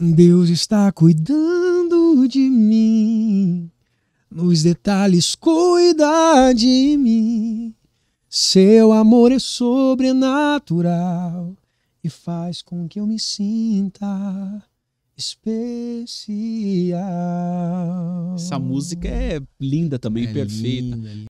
Deus está cuidando de mim, nos detalhes cuida de mim. Seu amor é sobrenatural e faz com que eu me sinta especial. Essa música é linda também, é perfeita. Linda, é